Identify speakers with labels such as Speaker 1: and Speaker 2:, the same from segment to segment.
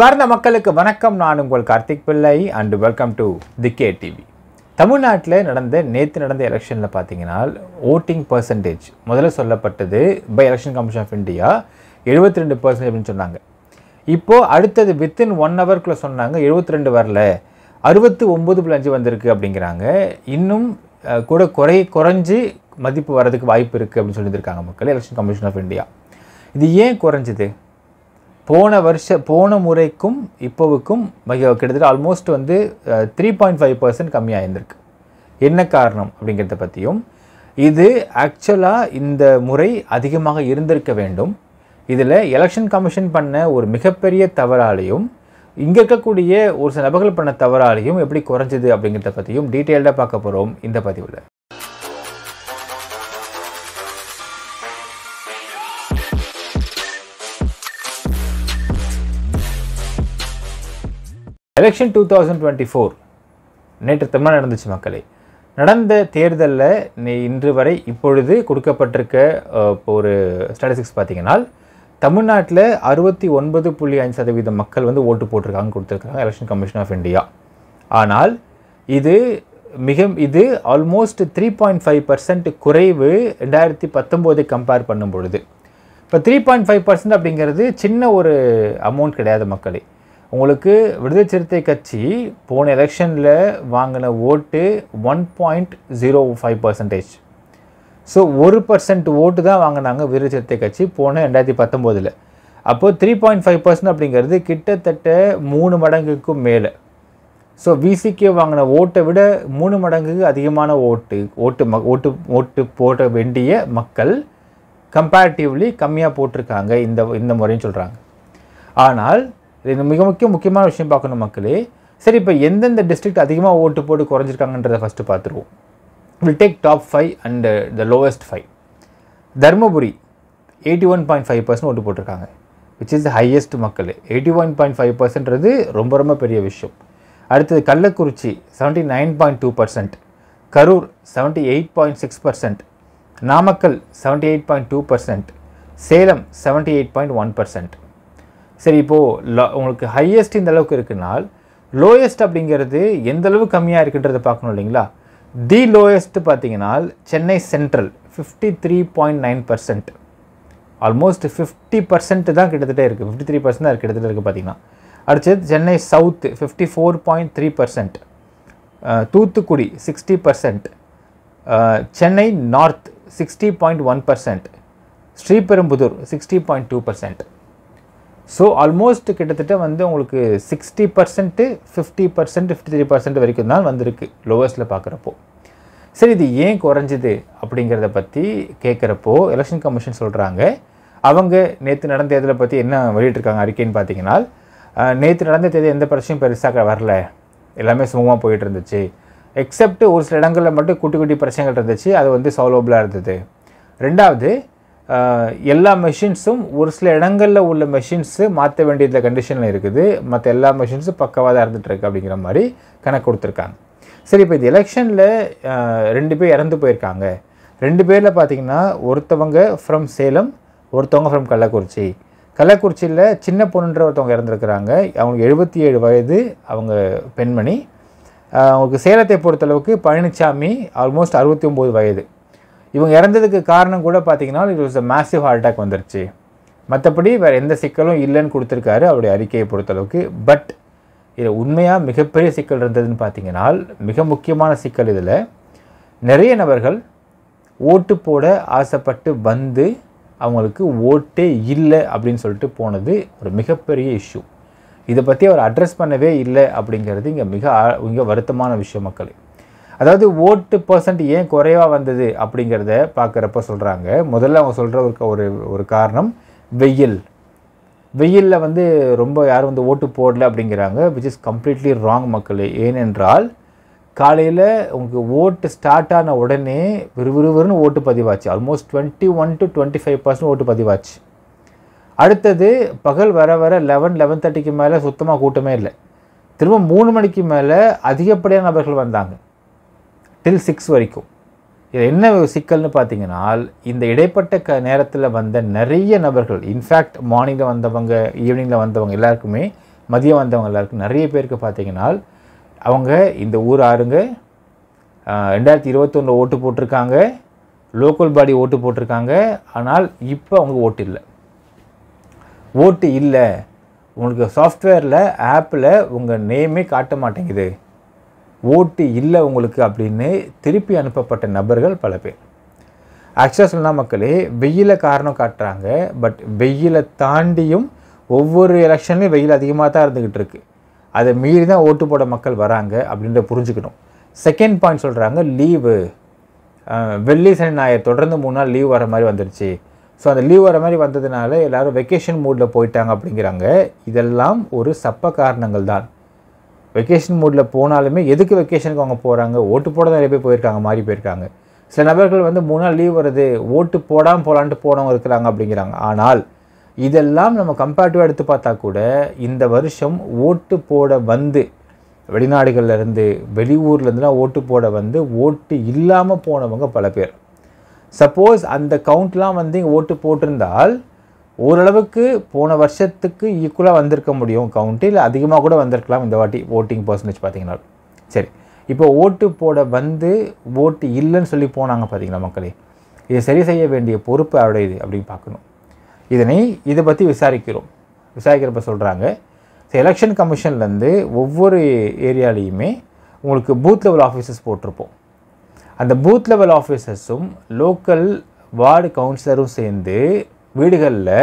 Speaker 1: அன்பார்ந்த மக்களுக்கு வணக்கம் நான் உங்கள் Karthik Pillai and welcome to the K TV தமிழ்நாட்டில் நடந்த நேற்று நடந்த எலெக்ஷனில் பார்த்தீங்கன்னா ஓட்டிங் பர்சன்டேஜ் முதல்ல சொல்லப்பட்டது by election commission of India எழுபத்தி ரெண்டு பர்சன்டேஜ் அப்படின்னு சொன்னாங்க இப்போது அடுத்தது வித்தின் ஒன் ஹவர்க்குள்ளே சொன்னாங்க எழுபத்தி ரெண்டு வரல அறுபத்து ஒம்பது புள்ளி அஞ்சு வந்திருக்கு அப்படிங்கிறாங்க இன்னும் கூட குறை குறைஞ்சி மதிப்பு வர்றதுக்கு வாய்ப்பு இருக்குது அப்படின்னு சொல்லியிருக்காங்க மக்கள் எலெக்ஷன் கமிஷன் ஆஃப் இந்தியா இது ஏன் குறைஞ்சிது போன வருஷ போன முறைக்கும் இப்போவுக்கும் மிக கிட்டத்தட்ட ஆல்மோஸ்ட் வந்து த்ரீ பாயிண்ட் ஃபைவ் பர்சன்ட் கம்மியாக இருந்திருக்கு என்ன காரணம் அப்படிங்கிறத பற்றியும் இது ஆக்சுவலாக இந்த முறை அதிகமாக இருந்திருக்க வேண்டும் இதில் எலெக்ஷன் கமிஷன் பண்ண ஒரு மிகப்பெரிய தவறாலையும் இங்கே இருக்கக்கூடிய ஒரு சில நபர்கள் பண்ண தவறாலையும் எப்படி குறைஞ்சது அப்படிங்கிறத பற்றியும் டீட்டெயில்டாக பார்க்க போகிறோம் இந்த பதிவில் election two thousand twenty four நேற்று தமிழ் நடந்துச்சு மக்களே நடந்த தேர்தலில் இன்று வரை இப்பொழுது கொடுக்கப்பட்டிருக்க ஒரு ஸ்டாட்டிஸ்டிக்ஸ் பார்த்தீங்கன்னா தமிழ்நாட்டில் அறுபத்தி ஒன்பது புள்ளி அஞ்சு சதவீதம் மக்கள் வந்து ஓட்டு போட்டிருக்காங்கன்னு கொடுத்துருக்காங்க எலெக்ஷன் கமிஷன் ஆஃப் இந்தியா ஆனால் இது மிக இது almost three point five percent குறைவு ரெண்டாயிரத்தி பத்தொம்போதை கம்பேர் பண்ணும் பொழுது இப்போ த்ரீ பாயிண்ட் ஃபைவ் பர்சன்ட் அப்படிங்கிறது சின்ன ஒரு அமௌண்ட் கிடையாது மக்களே உங்களுக்கு விடுதலை சிறுத்தை கட்சி போன எலெக்ஷனில் வாங்கின ஓட்டு one point zero five percentage so ஒரு பர்சன்ட் ஓட்டு தான் வாங்கினாங்க விடுதலை சிறுத்தை கட்சி போன ரெண்டாயிரத்தி பத்தொம்போதில் அப்போது த்ரீ பாயிண்ட் ஃபைவ் பர்சன்ட் அப்படிங்கிறது கிட்டத்தட்ட மூணு மடங்குக்கும் மேலே ஸோ விசிக்கே வாங்கின ஓட்டை விட மூணு மடங்குக்கு அதிகமான ஓட்டு ஓட்டு ம ஓட்டு ஓட்டு போட வேண்டிய மக்கள் கம்பேரிட்டிவ்லி கம்மியாக போட்டிருக்காங்க இந்த இந்த முறைன்னு சொல்கிறாங்க ஆனால் இது மிக முக்கிய முக்கியமான விஷயம் பார்க்கணும் மக்களே சரி இப்போ எந்தெந்த டிஸ்ட்ரிக்ட் அதிகமாக ஓட்டு போட்டு குறைஞ்சிருக்காங்கன்றதை ஃபஸ்ட்டு பார்த்துருவோம் will take top five and the lowest five Dharmapuri eighty one point five percent ஓட்டு போட்டிருக்காங்க விச் இஸ் த ஹையஸ்ட் மக்கள் எயிட்டி ஒன் பாயிண்ட் ஃபைவ் பர்சன்ட்றது ரொம்ப ரொம்ப பெரிய விஷயம் அடுத்தது Kallakurichi seventy nine point two percent Karur seventy eight point six percent Namakkal seventy eight point two percent Salem seventy eight point one percent சரி இப்போது உங்களுக்கு ஹையஸ்ட் இந்த அளவுக்கு இருக்குன்னா லோயஸ்ட் அப்படிங்கிறது எந்த அளவு கம்மியாக இருக்குன்றதை பார்க்கணும் இல்லைங்களா தி லோயஸ்ட் பார்த்தீங்கன்னா Chennai Central fifty three point nine percent almost fifty percent தான் கிட்டத்தட்ட இருக்குது ஃபிஃப்டி த்ரீ பர்சன்ட் தான் கிட்டத்தட்ட இருக்குது பார்த்தீங்கன்னா அடுத்தது Chennai South fifty four point three percent Thoothukudi sixty percent Chennai North sixty point one percent Sriperumbudur sixty point two percent so almost கிட்டத்தட்ட வந்து உங்களுக்கு sixty percent fifty percent fifty three percent வரைக்கும் தான் வந்திருக்கு லோவஸ்ட்டில் பார்க்குறப்போ சரி இது ஏன் குறைஞ்சிது அப்படிங்கிறத பற்றி கேட்குறப்போ எலெக்ஷன் கமிஷன் சொல்கிறாங்க அவங்க நேற்று நடந்த தேர்தலை பற்றி என்ன வெளியிட்டிருக்காங்க அறிக்கைன்னு பார்த்தீங்கன்னா நேற்று நடந்த தேதி எந்த பிரச்சனையும் பெருசாக வரல எல்லாமே சுமமாக போயிட்டு இருந்துச்சு எக்ஸப்ட் ஒரு சில இடங்களில் மட்டும் குட்டி குட்டி பிரச்சனைகள் இருந்துச்சு அது வந்து சால்வபுளாக இருந்தது ரெண்டாவது எல்லா மெஷின்ஸும் ஒரு சில இடங்களில் உள்ள மெஷின்ஸு மாற்ற வேண்டியதில் கண்டிஷனில் இருக்குது மற்ற எல்லா மெஷின்ஸும் பக்கவாக தான் இருந்துகிட்ருக்கு அப்படிங்கிற மாதிரி கணக்கு கொடுத்துருக்காங்க சரி இப்போ இது எலெக்ஷனில் ரெண்டு பேர் இறந்து போயிருக்காங்க ரெண்டு பேரில் பார்த்திங்கன்னா ஒருத்தவங்க ஃப்ரம் சேலம் ஒருத்தவங்க ஃப்ரம் கள்ளக்குறிச்சி கள்ளக்குறிச்சியில் சின்ன பொண்ணுன்ற ஒருத்தவங்க இறந்துருக்குறாங்க அவங்களுக்கு எழுபத்தி ஏழு வயது அவங்க பெண்மணி அவங்களுக்கு சேலத்தை பொறுத்தளவுக்கு பழனிசாமி ஆல்மோஸ்ட் அறுபத்தி ஒம்பது வயது இவங்க இறந்ததுக்கு காரணம் கூட பார்த்தீங்கன்னா it was a massive heart attack வந்துருச்சு மற்றபடி வேறு எந்த சிக்கலும் இல்லைன்னு கொடுத்துருக்காரு அவருடைய அறிக்கையை பொறுத்தளவுக்கு பட் இது உண்மையாக மிகப்பெரிய சிக்கல் இருந்ததுன்னு பார்த்தீங்கன்னா மிக முக்கியமான சிக்கல் இதில் நிறைய நபர்கள் ஓட்டு போட ஆசைப்பட்டு வந்து அவங்களுக்கு ஓட்டே இல்லை அப்படின்னு சொல்லிட்டு போனது ஒரு மிகப்பெரிய இஷ்யூ இதை பற்றி அவர் அட்ரஸ் பண்ணவே இல்லை அப்படிங்கிறது இங்கே மிக இங்கே வருத்தமான விஷயம் மக்களே அதாவது ஓட்டு பர்சன்ட் ஏன் குறைவாக வந்தது அப்படிங்கிறத பார்க்குறப்ப சொல்கிறாங்க முதல்ல அவங்க சொல்கிற ஒரு ஒரு ஒரு காரணம் வெயில் வெயிலில் வந்து ரொம்ப யாரும் வந்து ஓட்டு போடல அப்படிங்கிறாங்க விச் இஸ் கம்ப்ளீட்லி ராங் மக்கள் ஏனென்றால் காலையில் உங்களுக்கு ஓட்டு ஸ்டார்ட் ஆன உடனே விறுவிறுவிறுன்னு ஓட்டு பதிவாச்சு almost twenty one to twenty five percent ஓட்டு பதிவாச்சு அடுத்தது பகல் வர வர லெவன் லெவன் தேர்ட்டிக்கு மேலே சுத்தமாக கூட்டமே இல்லை திரும்ப மூணு மணிக்கு மேலே அதிகப்படியான நபர்கள் வந்தாங்க டில் சிக்ஸ் வரைக்கும் இது என்ன சிக்கல்னு பார்த்தீங்கன்னா இந்த இடைப்பட்ட க நேரத்தில் வந்த நிறைய நபர்கள் இன்ஃபேக்ட் மார்னிங்கில் வந்தவங்க ஈவினிங்கில் வந்தவங்க எல்லாருக்குமே மதியம் வந்தவங்க எல்லாருக்கும் நிறைய பேருக்கு பார்த்தீங்கன்னா அவங்க இந்த ஊர் ஆறுங்க ரெண்டாயிரத்தி இருபத்தொன்று ஓட்டு போட்டிருக்காங்க லோக்கல் பாடி ஓட்டு போட்டிருக்காங்க ஆனால் இப்போ அவங்க ஓட்டு இல்லை ஓட்டு இல்லை உங்களுக்கு சாஃப்ட்வேரில் ஆப்பில் உங்கள் நேமே காட்ட மாட்டேங்குது ஓட்டு இல்லை உங்களுக்கு அப்படின்னு திருப்பி அனுப்பப்பட்ட நபர்கள் பல பேர் ஆக்சுவலாக சொல்லலாம் மக்களே வெயில காரணம் காட்டுறாங்க பட் வெயிலை தாண்டியும் ஒவ்வொரு எலெக்ஷன்லையும் வெயில் அதிகமாக தான் இருந்துக்கிட்டு இருக்குது அதை மீறி தான் ஓட்டு போட மக்கள் வராங்க அப்படின்றத புரிஞ்சுக்கணும் செகண்ட் பாயிண்ட் சொல்கிறாங்க லீவு வெள்ளி சனி ஞாயிறு தொடர்ந்து மூணு நாள் லீவ் வர மாதிரி வந்துடுச்சு ஸோ அந்த லீவ் வர மாதிரி வந்ததுனால எல்லோரும் வெக்கேஷன் மூடில் போயிட்டாங்க அப்படிங்கிறாங்க இதெல்லாம் ஒரு சப்ப காரணங்கள் தான் வெக்கேஷன் மூடில் போனாலுமே எதுக்கு வெக்கேஷனுக்கு அவங்க போகிறாங்க ஓட்டு போட தான் நிறைய பேர் போயிருக்காங்க மாறி போயிருக்காங்க சில நபர்கள் வந்து மூணு நாள் லீவ் வருது ஓட்டு போடாமல் போகலான்ட்டு போனவங்க இருக்கிறாங்க அப்படிங்கிறாங்க ஆனால் இதெல்லாம் நம்ம கம்பேர்டிவாக எடுத்து பார்த்தா கூட இந்த வருஷம் ஓட்டு போட வந்து வெளிநாடுகள்லேருந்து வெளியூர்லேருந்துலாம் ஓட்டு போட வந்து ஓட்டு இல்லாமல் போனவங்க பல பேர் சப்போஸ் அந்த கவுண்ட்லாம் வந்து இங்கே ஓட்டு போட்டிருந்தால் ஓரளவுக்கு போன வருஷத்துக்கு ஈக்குவலாக வந்திருக்க முடியும் கவுண்ட்டு இல்லை அதிகமாக கூட வந்திருக்கலாம் இந்த வாட்டி ஓட்டிங் பர்சன்டேஜ் பார்த்தீங்கன்னா சரி இப்போ ஓட்டு போட வந்து ஓட்டு இல்லைன்னு சொல்லி போனாங்க பார்த்தீங்களா மக்களே இதை சரி செய்ய வேண்டிய பொறுப்பு அவருடையது அப்படின்னு பார்க்கணும் இதனை இதை பற்றி விசாரிக்கிறோம் விசாரிக்கிறப்ப சொல்கிறாங்க எலெக்ஷன் கமிஷன்லேருந்து ஒவ்வொரு ஏரியாலேயுமே உங்களுக்கு பூத் லெவல் ஆஃபீஸர்ஸ் போட்டிருப்போம் அந்த பூத் லெவல் ஆஃபீஸர்ஸும் லோக்கல் வார்டு கவுன்சிலரும் சேர்ந்து வீடுகளில்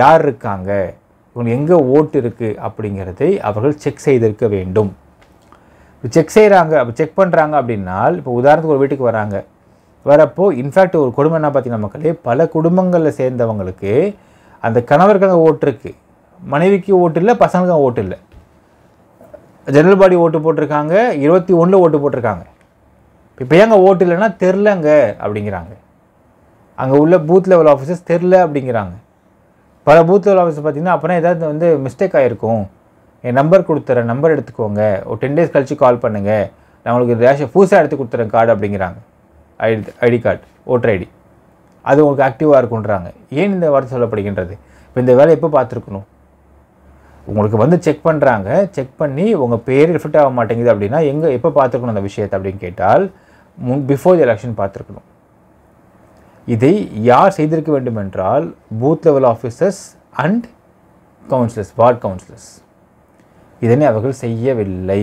Speaker 1: யார் இருக்காங்க எங்கே ஓட்டு இருக்குது அப்படிங்கிறதை அவர்கள் செக் செய்திருக்க வேண்டும் இப்போ செக் செய்கிறாங்க அப்போ செக் பண்ணுறாங்க அப்படின்னால் இப்போ உதாரணத்துக்கு ஒரு வீட்டுக்கு வராங்க வரப்போ இன்ஃபேக்ட் ஒரு குடும்பம் என்ன பார்த்தீங்கன்னா மக்களே பல குடும்பங்களில் சேர்ந்தவங்களுக்கு அந்த கணவருக்காக ஓட்டு இருக்குது மனைவிக்கு ஓட்டு இல்லை பசங்களுக்காக ஓட்டு இல்லை ஜெனரல் பாடி ஓட்டு போட்டிருக்காங்க இருபத்தி ஒன்றில் ஓட்டு போட்டிருக்காங்க இப்போ ஏங்க ஓட்டு இல்லைன்னா தெரிலங்க அப்படிங்கிறாங்க அங்கே உள்ள பூத் லெவல் ஆஃபீஸர்ஸ் தெரில அப்படிங்கிறாங்க பல பூத் லெவல் ஆஃபீஸர் பார்த்திங்கன்னா அப்போனா ஏதாவது வந்து மிஸ்டேக் ஆகிருக்கும் என் நம்பர் கொடுத்துறேன் நம்பர் எடுத்துக்கோங்க ஒரு டென் டேஸ் கழித்து கால் பண்ணுங்கள் நான் உங்களுக்கு ரேஷன் புதுசாக எடுத்து கொடுத்துறேன் கார்டு அப்படிங்கிறாங்க ID ID card voter ID அது உங்களுக்கு ஆக்டிவாக இருக்குன்றாங்க ஏன் இந்த வார்த்தை சொல்லப்படுகின்றது இப்போ இந்த வேலை எப்போ பார்த்துருக்கணும் உங்களுக்கு வந்து செக் பண்ணுறாங்க செக் பண்ணி உங்கள் பேர் ரிஃப்ளெக்ட் ஆக மாட்டேங்குது அப்படின்னா எங்கே எப்போ பார்த்துருக்கணும் அந்த விஷயத்தை அப்படின்னு கேட்டால் முன் பிஃபோர் தி எலெக்ஷன் பார்த்துருக்கணும் இதை யார் செய்திருக்க வேண்டும் என்றால் booth level officers and councillors ward councillors இதனை அவர்கள் செய்யவில்லை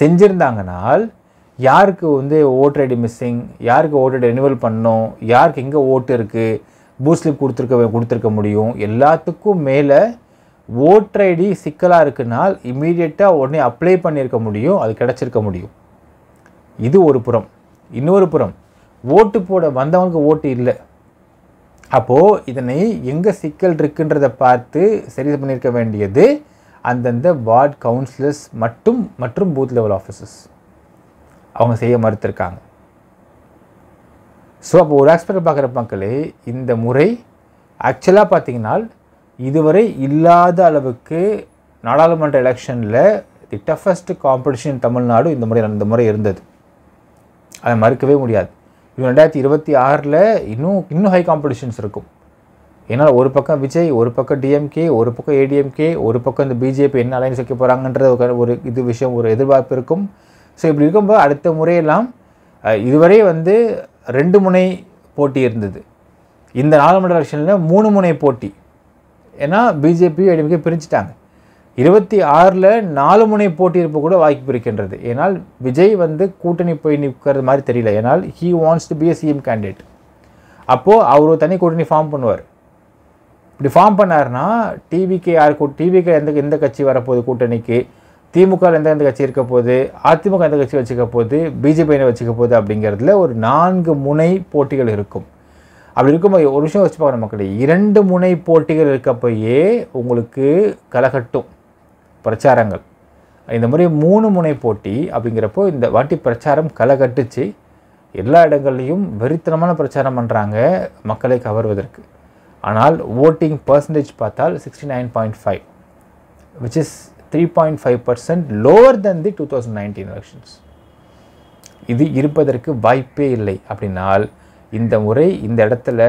Speaker 1: செஞ்சிருந்தாங்கனால் யாருக்கு வந்து ஓட்டர் ஐடி மிஸ்ஸிங் யாருக்கு ஓட்டர் ஐடி ரினிவல் பண்ணோம் யாருக்கு எங்கே ஓட்டு இருக்குது பூத் ஸ்லிப் கொடுத்துருக்க கொடுத்துருக்க முடியும் எல்லாத்துக்கும் மேலே ஓட்டர் ஐடி சிக்கலாக இருக்குனால் இம்மீடியட்டாக உடனே அப்ளை பண்ணியிருக்க முடியும் அது கிடச்சிருக்க முடியும் இது ஒரு புறம் இன்னொரு புறம் ஓட்டு போட வந்தவனுக்கு ஓட்டு இல்லை அப்போது இதனை எங்கே சிக்கல் இருக்குன்றதை பார்த்து சரி பண்ணியிருக்க வேண்டியது அந்தந்த வார்டு கவுன்சிலர்ஸ் மட்டும் மற்றும் பூத் லெவல் ஆஃபீஸர்ஸ் அவங்க செய்ய மறுத்திருக்காங்க ஸோ அப்போ ஒரு ஆஸ்பெக்ட் பார்க்குற மக்களே இந்த முறை ஆக்சுவலாக பார்த்தீங்கன்னா இதுவரை இல்லாத அளவுக்கு நாடாளுமன்ற எலெக்ஷனில் தி டஃபஸ்ட் காம்படிஷன் தமிழ்நாடு இந்த முறை அந்த முறை இருந்தது அதை மறுக்கவே முடியாது ரெண்டாயிரத்தி இருபத்தி ஆறில் இன்னும் இன்னும் ஹை காம்படிஷன்ஸ் இருக்கும் ஏன்னால் ஒரு பக்கம் விஜய் ஒரு பக்கம் டிஎம்கே ஒரு பக்கம் ஏடிஎம்கே ஒரு பக்கம் இந்த பிஜேபி என்ன அலைன்ஸ் வைக்க போகிறாங்கன்ற ஒரு இது விஷயம் ஒரு எதிர்பார்ப்பு இருக்கும் ஸோ இப்படி இருக்கும்போது அடுத்த முறையெல்லாம் இதுவரை வந்து ரெண்டு முனை போட்டி இருந்தது இந்த நாடாளுமன்ற எலெக்ஷனில் மூணு முனை போட்டி ஏன்னா பிஜேபி ஏடிஎம்கே பிரிஞ்சுட்டாங்க இருபத்தி ஆறில் நாலு முனை போட்டி இருப்ப கூட வாய்ப்பு இருக்கின்றது ஏன்னால் விஜய் வந்து கூட்டணி போய் நிற்கிறது மாதிரி தெரியல ஏன்னால் he wants to be a CM candidate அப்போது அவர் ஒரு தனி கூட்டணி ஃபார்ம் பண்ணுவார் இப்படி ஃபார்ம் பண்ணார்னா டிவிக்கு யார் டிவிக்கு எந்த எந்த கட்சி வரப்போகுது கூட்டணிக்கு திமுக எந்த எந்த கட்சி இருக்க போகுது அதிமுக எந்த கட்சி வச்சுக்க போகுது பிஜேபியினை வச்சுக்க போகுது அப்படிங்கிறதுல ஒரு நான்கு முனை போட்டிகள் இருக்கும் அப்படி இருக்கும்போது ஒரு விஷயம் வச்சு பார்க்குற மக்களே இரண்டு முனை போட்டிகள் இருக்கப்போயே உங்களுக்கு கலகட்டும் பிரச்சாரங்கள் இந்த முறை மூணு முனை போட்டி அப்படிங்கிறப்போ இந்த வாட்டி பிரச்சாரம் களை கட்டுச்சு எல்லா இடங்கள்லையும் வெறித்தனமான பிரச்சாரம் பண்ணுறாங்க மக்களை கவர்வதற்கு ஆனால் ஓட்டிங் பர்சன்டேஜ் பார்த்தால் sixty nine point five which is three point five percent lower than the two thousand nineteen elections இது இருப்பதற்கு வாய்ப்பே இல்லை அப்படின்னால் இந்த முறை இந்த இடத்துல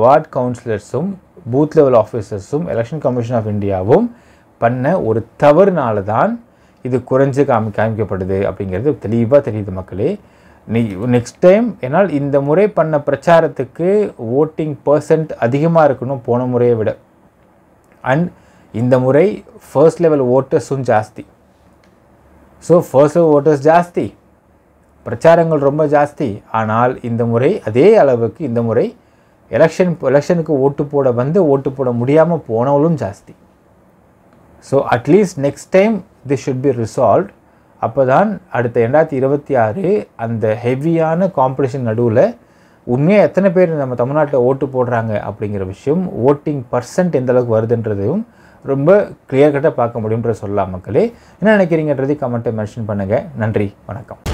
Speaker 1: வார்ட் கவுன்சிலர்ஸும் பூத் லெவல் ஆஃபீஸர்ஸும் எலெக்ஷன் கமிஷன் ஆஃப் இந்தியாவும் பண்ண ஒரு தவறுனால தான் இது குறைஞ்சு காமி காமிக்கப்படுது அப்படிங்கிறது தெளிவாக தெரியுது மக்களே நீ நெக்ஸ்ட் டைம் ஏன்னால் இந்த முறை பண்ண பிரச்சாரத்துக்கு ஓட்டிங் பர்சன்ட் அதிகமாக இருக்கணும் போன முறையை விட அண்ட் இந்த முறை ஃபர்ஸ்ட் லெவல் ஓட்டர்ஸும் ஜாஸ்தி ஸோ ஃபர்ஸ்ட் லெவல் ஓட்டர்ஸ் ஜாஸ்தி பிரச்சாரங்கள் ரொம்ப ஜாஸ்தி ஆனால் இந்த முறை அதே அளவுக்கு இந்த முறை எலெக்ஷன் எலெக்ஷனுக்கு ஓட்டு போட வந்து ஓட்டு போட முடியாமல் போனவளும் ஜாஸ்தி so at least next time this should be resolve அப்போ தான் அடுத்த ரெண்டாயிரத்தி இருபத்தி ஆறு அந்த ஹெவியான காம்படிஷன் நடுவில் உண்மையாக எத்தனை பேர் நம்ம தமிழ்நாட்டில் ஓட்டு போடுறாங்க அப்படிங்கிற விஷயம் ஓட்டிங் பர்சன்ட் எந்தளவுக்கு வருதுன்றதையும் ரொம்ப கிளியர் கட்டாக பார்க்க முடியுன்ற சொல்லலாம் மக்களே என்ன நினைக்கிறீங்கன்றது கமெண்ட்டை மென்ஷன் பண்ணுங்கள் நன்றி வணக்கம்